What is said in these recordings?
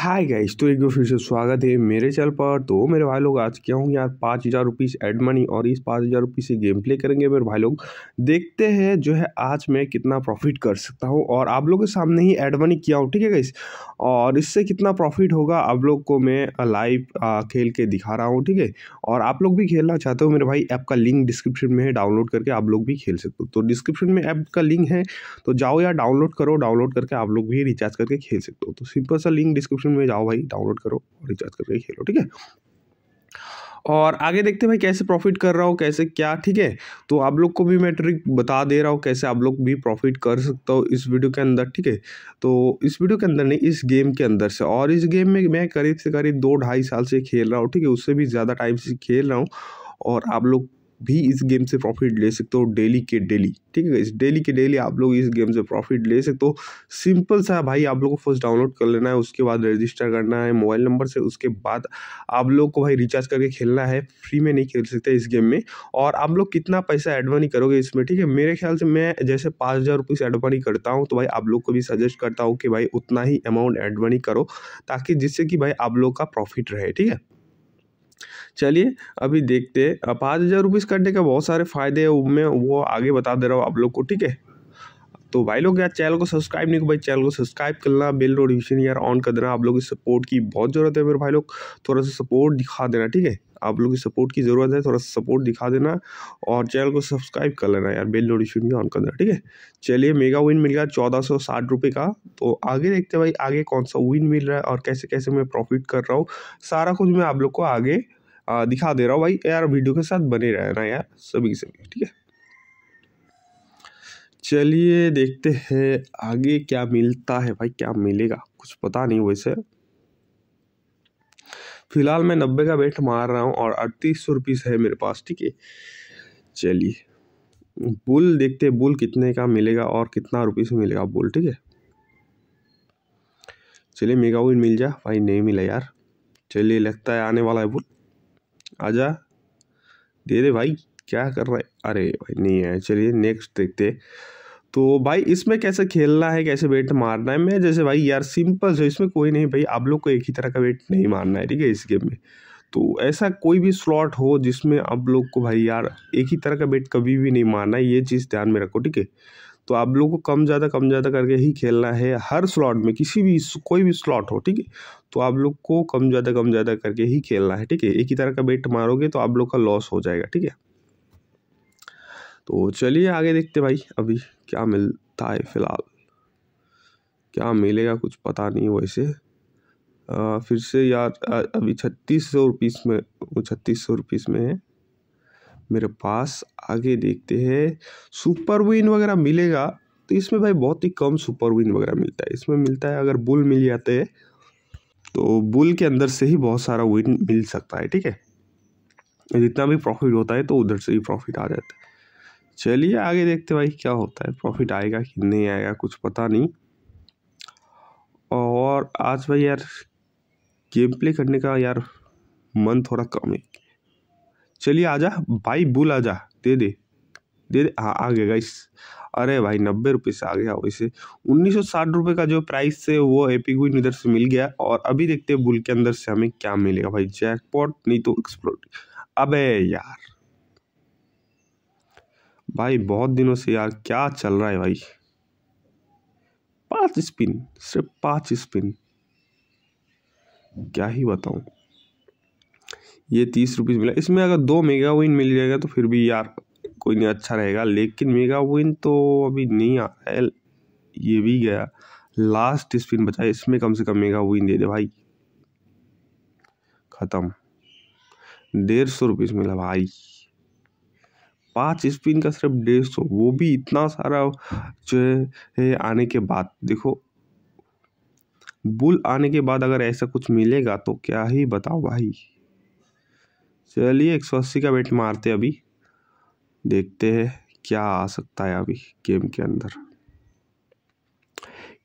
hi guys तो एक बार फिर से स्वागत है मेरे चैनल पर तो मेरे भाई लोग आज क्या हूँ यार पाँच हज़ार रुपीज़ एड मनी और इस पाँच हज़ार रुपीज़ से गेम प्ले करेंगे मेरे भाई लोग देखते हैं जो है आज मैं कितना प्रॉफिट कर सकता हूँ और आप लोगों के सामने ही एड मनी किया हूँ ठीक है गाइस और इससे कितना प्रॉफिट होगा आप लोग को मैं लाइव खेल के दिखा रहा हूँ ठीक है और आप लोग भी खेलना चाहते हो मेरे भाई ऐप का लिंक डिस्क्रिप्शन में है डाउनलोड करके आप लोग भी खेल सकते हो तो डिस्क्रिप्शन में ऐप का लिंक है तो जाओ यार डाउनलोड करो डाउनलोड करके आप लोग भी रिचार्ज करके खेल सकते हो तो सिंपल सा लिंक डिस्क्रिप्शन स्टोर में जाओ भाई डाउनलोड करो और रिचार्ज करके खेलो ठीक है और आगे देखते हैं भाई कैसे प्रॉफिट कर रहा हो कैसे क्या ठीक है तो आप लोग को भी मैं ट्रिक बता दे रहा हूँ कैसे आप लोग भी प्रॉफिट कर सकते हो इस वीडियो के अंदर ठीक है तो इस वीडियो के अंदर नहीं इस गेम के अंदर से और इस गेम में मैं करीब से करीब दो ढाई साल से खेल रहा हूँ ठीक है उससे भी ज़्यादा टाइम से खेल रहा हूँ और आप लोग भी इस गेम से प्रॉफिट ले सकते हो डेली के डेली ठीक है इस डेली के डेली आप लोग इस गेम से प्रॉफिट ले सकते हो सिंपल सा भाई आप लोग को फर्स्ट डाउनलोड कर लेना है उसके बाद रजिस्टर करना है मोबाइल नंबर से उसके बाद आप लोग को भाई रिचार्ज करके खेलना है फ्री में नहीं खेल सकते इस गेम में और आप लोग कितना पैसा एडवानी करोगे इसमें ठीक है मेरे ख्याल से मैं जैसे पाँच हज़ार रुपये से एडवानी करता हूँ तो भाई आप लोग को भी सजेस्ट करता हूँ कि भाई उतना ही अमाउंट एडवानी करो ताकि जिससे कि भाई आप लोग का प्रॉफिट रहे ठीक है चलिए अभी देखते हैं पाँच हज़ार रुपीज़ करने का बहुत सारे फ़ायदे हैं मैं वो आगे बता दे रहा हूँ आप लोग को ठीक है तो भाई लोग यार चैनल को सब्सक्राइब नहीं भाई चैनल को सब्सक्राइब करना बिल नोटिफिकेशन यार ऑन कर देना आप लोग की सपोर्ट की बहुत ज़रूरत है मेरे भाई लोग थोड़ा सा सपोर्ट दिखा देना ठीक है आप लोग की सपोर्ट की ज़रूरत है थोड़ा सा सपोर्ट दिखा देना और चैनल को सब्सक्राइब कर लेना यार बेल नोटिफिकेशन भी ऑन कर देना ठीक है चलिए मेगा विन मिल गया चौदह सौ साठ रुपये का तो आगे देखते हैं भाई आगे कौन सा विन मिल रहा है और कैसे कैसे मैं प्रॉफिट कर रहा हूँ सारा कुछ मैं आप लोग को आगे दिखा दे रहा हूँ भाई यार वीडियो के साथ बने रहना यार सभी सभी ठीक है चलिए देखते हैं आगे क्या मिलता है भाई क्या मिलेगा कुछ पता नहीं वैसे फिलहाल मैं नब्बे का बेट मार रहा हूँ और अड़तीस सौ रुपीस है मेरे पास ठीक है चलिए बुल देखते हैं बुल कितने का मिलेगा और कितना रुपीस मिलेगा बुल ठीक है चलिए मेगा विन मिल जा भाई नहीं मिला यार चलिए लगता है आने वाला है बुल आजा दे दे भाई क्या कर रहे अरे भाई नहीं है चलिए नेक्स्ट देखते तो भाई इसमें कैसे खेलना है कैसे वेट मारना है मैं जैसे भाई यार सिंपल से इसमें कोई नहीं भाई आप लोग को एक ही तरह का वेट नहीं मारना है ठीक है इस गेम में तो ऐसा कोई भी स्लॉट हो जिसमें आप लोग को भाई यार एक ही तरह का वेट कभी भी नहीं मारना है ये चीज़ ध्यान में रखो ठीक है तो आप लोगों को कम ज़्यादा कम ज़्यादा करके ही खेलना है हर स्लॉट में किसी भी कोई भी स्लॉट हो ठीक है तो आप लोग को कम ज़्यादा कम ज़्यादा करके ही खेलना है ठीक है एक ही तरह का बेट मारोगे तो आप लोग का लॉस हो जाएगा ठीक है तो चलिए आगे देखते भाई अभी क्या मिलता है फिलहाल क्या मिलेगा कुछ पता नहीं वैसे आ, फिर से यार अभी छत्तीस सौ रुपीस में छत्तीस सौ रुपीस में है मेरे पास आगे देखते हैं सुपर विन वगैरह मिलेगा तो इसमें भाई बहुत ही कम सुपर विन वगैरह मिलता है इसमें मिलता है अगर बुल मिल जाते हैं तो बुल के अंदर से ही बहुत सारा विन मिल सकता है ठीक है जितना भी प्रॉफिट होता है तो उधर से ही प्रॉफिट आ जाता है चलिए आगे देखते भाई क्या होता है प्रॉफिट आएगा कि नहीं आएगा कुछ पता नहीं और आज भाई यार गेम प्ले करने का यार मन थोड़ा कम है चलिए आजा भाई बुल आजा दे दे दे दे हाँ आ गया गाइस अरे भाई नब्बे रुपये से आ गया वैसे उन्नीस सौ साठ रुपये का जो प्राइस है वो एपिक्विन इधर से मिल गया और अभी देखते हैं बुल के अंदर से हमें क्या मिलेगा भाई जैकपॉट नहीं तो एक्सप्लोर अबे यार भाई बहुत दिनों से यार क्या चल रहा है भाई पांच स्पिन सिर्फ पांच स्पिन क्या ही बताऊं ये तीस रुपीज़ मिला इसमें अगर दो मेगा विन मिल जाएगा तो फिर भी यार कोई नहीं अच्छा रहेगा लेकिन मेगा विन तो अभी नहीं आ रहा है ये भी गया लास्ट स्पिन बचा इसमें कम से कम मेगा विन दे दे भाई ख़त्म डेढ़ सौ रुपीज़ मिला भाई पांच स्पिन का सिर्फ डेढ़ सौ वो भी इतना सारा जो है आने के बाद देखो बुल आने के बाद अगर ऐसा कुछ मिलेगा तो क्या ही बताओ भाई चलिए एक सौ अस्सी का वेट मारते अभी देखते हैं क्या आ सकता है अभी गेम के अंदर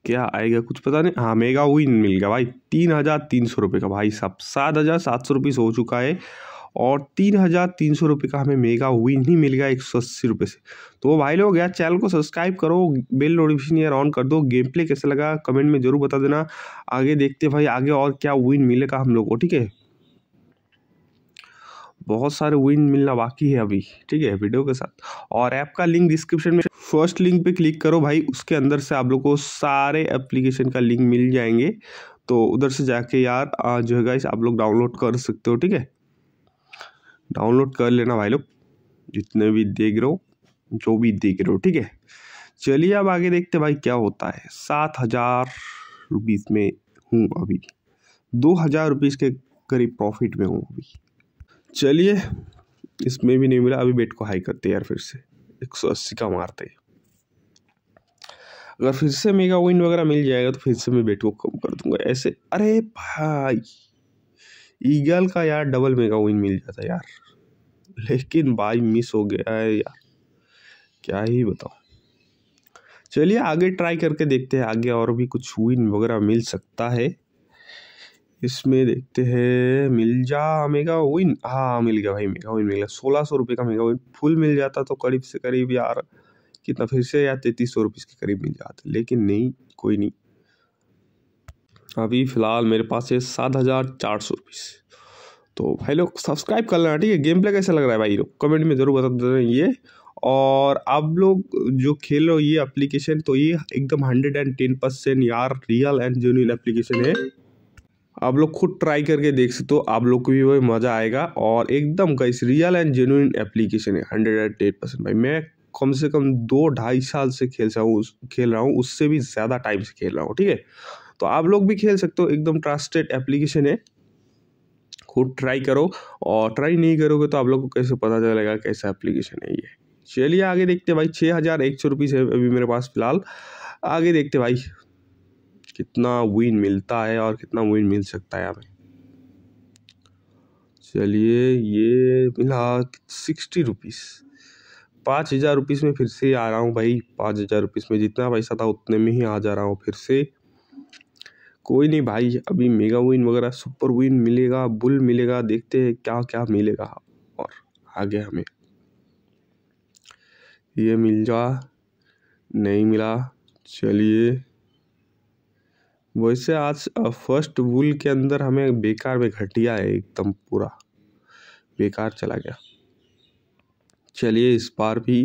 क्या आएगा कुछ पता नहीं हाँ मेगा विन मिल गया भाई तीन हज़ार तीन सौ रुपये का भाई साहब सात हज़ार सात सौ रुपये हो चुका है और तीन हज़ार तीन सौ रुपये का हमें मेगा विन ही मिल गया एक सौ अस्सी रुपये से तो भाई लोग यार चैनल को सब्सक्राइब करो बेल नोटिफिकेशन यार ऑन कर दो गेम प्ले कैसा लगा कमेंट में ज़रूर बता देना आगे देखते भाई आगे और क्या विन मिलेगा हम लोग को ठीक है बहुत सारे विन मिलना बाकी है अभी ठीक है वीडियो के साथ और ऐप का लिंक डिस्क्रिप्शन में फर्स्ट लिंक पे क्लिक करो भाई उसके अंदर से आप लोग को सारे एप्लीकेशन का लिंक मिल जाएंगे तो उधर से जाके यार जो है गाइस आप लोग डाउनलोड कर सकते हो ठीक है डाउनलोड कर लेना भाई लोग जितने भी देख रहे हो जो भी देख रहे हो ठीक है चलिए अब आगे देखते भाई क्या होता है सात हज़ार रुपीज़ में हूँ अभी दो हज़ार रुपीज़ के करीब प्रॉफिट में हूँ अभी चलिए इसमें भी नहीं मिला अभी बेट को हाई करते यार फिर से एक सौ अस्सी का मारते अगर फिर से मेगा विन वगैरह मिल जाएगा तो फिर से मैं बेट को कम कर दूंगा ऐसे अरे भाई ईगल का यार डबल मेगा विन मिल जाता यार लेकिन भाई मिस हो गया है यार क्या ही बताओ चलिए आगे ट्राई करके देखते हैं आगे और भी कुछ विन वगैरह मिल सकता है इसमें देखते हैं मिल जा मेगा विन हाँ मिल गया भाई मेगा विन मिल गया सोलह सौ रुपये का मेगा विन फुल मिल जाता तो करीब से करीब यार कितना फिर से यार तैतीस सौ रुपये के करीब मिल जाते लेकिन नहीं कोई नहीं अभी फ़िलहाल मेरे पास है सात हज़ार चार सौ रुपये तो भाई लोग सब्सक्राइब कर लेना ठीक है गेम प्ले कैसा लग रहा है भाई लोग कमेंट में ज़रूर बता देना ये और आप लोग जो खेल रहे हो ये एप्लीकेशन तो ये एकदम हंड्रेड एंड टेन परसेंट यार रियल एंड जेन्यून एप्लीकेशन है आप लोग खुद ट्राई करके देख सकते हो आप लोग को भी भाई मज़ा आएगा और एकदम का इस रियल एंड जेनुइन एप्लीकेशन है हंड्रेड एंड टेन परसेंट भाई मैं कम से कम दो ढाई साल से खेल रहा हूँ खेल रहा हूँ उससे भी ज़्यादा टाइम से खेल रहा हूँ ठीक है तो आप लोग भी खेल सकते हो एकदम ट्रस्टेड एप्लीकेशन है खुद ट्राई करो और ट्राई नहीं करोगे तो आप लोग को कैसे पता चलेगा कैसा एप्लीकेशन है ये चलिए आगे देखते भाई छः हज़ार एक सौ रुपीज़ है अभी मेरे पास फ़िलहाल आगे देखते भाई कितना विन मिलता है और कितना विन मिल सकता है हमें चलिए ये मिला सिक्सटी रुपीस पाँच हज़ार रुपीस में फिर से आ रहा हूँ भाई पाँच हज़ार रुपीस में जितना पैसा था उतने में ही आ जा रहा हूँ फिर से कोई नहीं भाई अभी मेगा विन वगैरह सुपर विन मिलेगा बुल मिलेगा देखते हैं क्या क्या मिलेगा और आगे हमें ये मिल जा नहीं मिला चलिए वैसे आज फर्स्ट वूल के अंदर हमें बेकार में घटिया है एकदम पूरा बेकार चला गया चलिए इस बार भी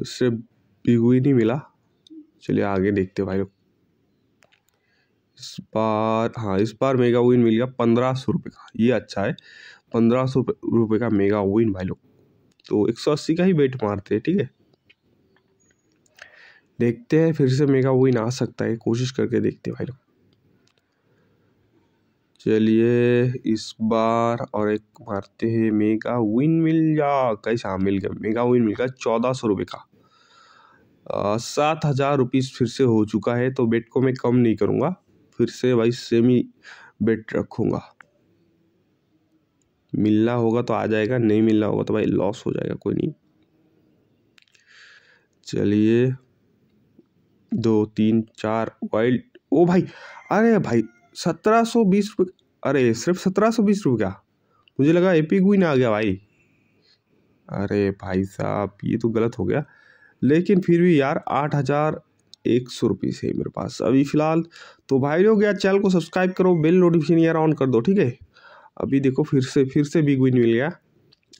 उससे बिगुई नहीं मिला चलिए आगे देखते भाई लोग इस बार हाँ इस बार मेगा विन मिल गया पंद्रह सौ रुपये का ये अच्छा है पंद्रह सौ रुपये का मेगा विन भाई लोग तो एक सौ अस्सी का ही बेट मारते हैं ठीक है देखते हैं फिर से मेगा विन आ सकता है कोशिश करके देखते हैं भाई लोग चलिए इस बार और एक मारते हैं मेगा विन मिल जा कैसा मिल गया मेगा विन मिल गया चौदह सौ रुपये का सात हज़ार रुपीज़ फिर से हो चुका है तो बेट को मैं कम नहीं करूँगा फिर से भाई सेमी बेट रखूँगा मिलना होगा तो आ जाएगा नहीं मिलना होगा तो भाई लॉस हो जाएगा कोई नहीं चलिए दो तीन चार वाइल्ड ओ भाई अरे भाई सत्रह सौ बीस रुपये अरे सिर्फ सत्रह सौ बीस रुपये का मुझे लगा एपिगुइन आ गया भाई अरे भाई साहब ये तो गलत हो गया लेकिन फिर भी यार आठ हज़ार एक सौ रुपये से मेरे पास अभी फ़िलहाल तो भाई लोग यार चैनल को सब्सक्राइब करो बेल नोटिफिकेशन यार ऑन कर दो ठीक है अभी देखो फिर से फिर से बिग विन मिल गया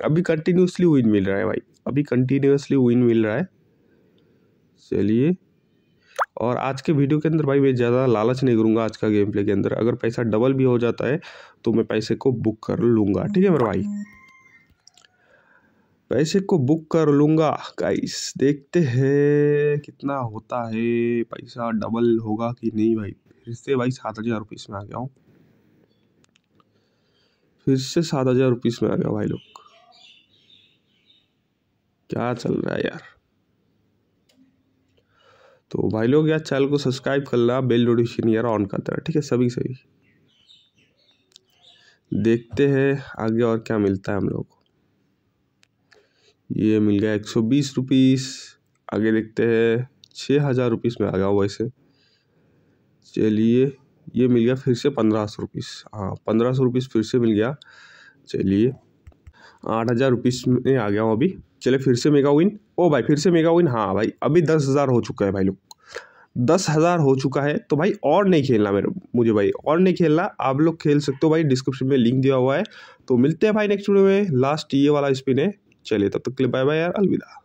अभी कंटिन्यूसली विन मिल रहा है भाई अभी कंटिन्यूसली विन मिल रहा है चलिए और आज के वीडियो के अंदर भाई मैं ज़्यादा लालच नहीं करूँगा आज का गेम प्ले के अंदर अगर पैसा डबल भी हो जाता है तो मैं पैसे को बुक कर लूँगा ठीक है मेरे भाई पैसे को बुक कर लूँगा गाइस देखते हैं कितना होता है पैसा डबल होगा कि नहीं भाई फिर से भाई सात हज़ार रुपीस में आ गया हूँ फिर से सात हज़ार रुपीस में आ गया भाई लोग क्या चल रहा है यार तो भाई लोग यार चैनल को सब्सक्राइब कर ला बेल नोटिफिकेशन यार ऑन कर देना ठीक है सभी सभी देखते हैं आगे और क्या मिलता है हम लोग को ये मिल गया एक सौ बीस रुपीस आगे देखते हैं छः हज़ार रुपीस में आ गया वैसे चलिए ये मिल गया फिर से पंद्रह सौ रुपीस हाँ पंद्रह सौ रुपीस फिर से मिल गया चलिए आठ हज़ार रुपीज़ में आ गया हूँ अभी चले फिर से मेगा विन ओ भाई फिर से मेगा विन हाँ भाई अभी दस हज़ार हो चुका है भाई लोग दस हज़ार हो चुका है तो भाई और नहीं खेलना मेरे मुझे भाई और नहीं खेलना आप लोग खेल सकते हो भाई डिस्क्रिप्शन में लिंक दिया हुआ है तो मिलते हैं भाई नेक्स्ट वीडियो में लास्ट ये वाला स्पिन है चलिए तब तक के लिए बाय बाय यार अलविदा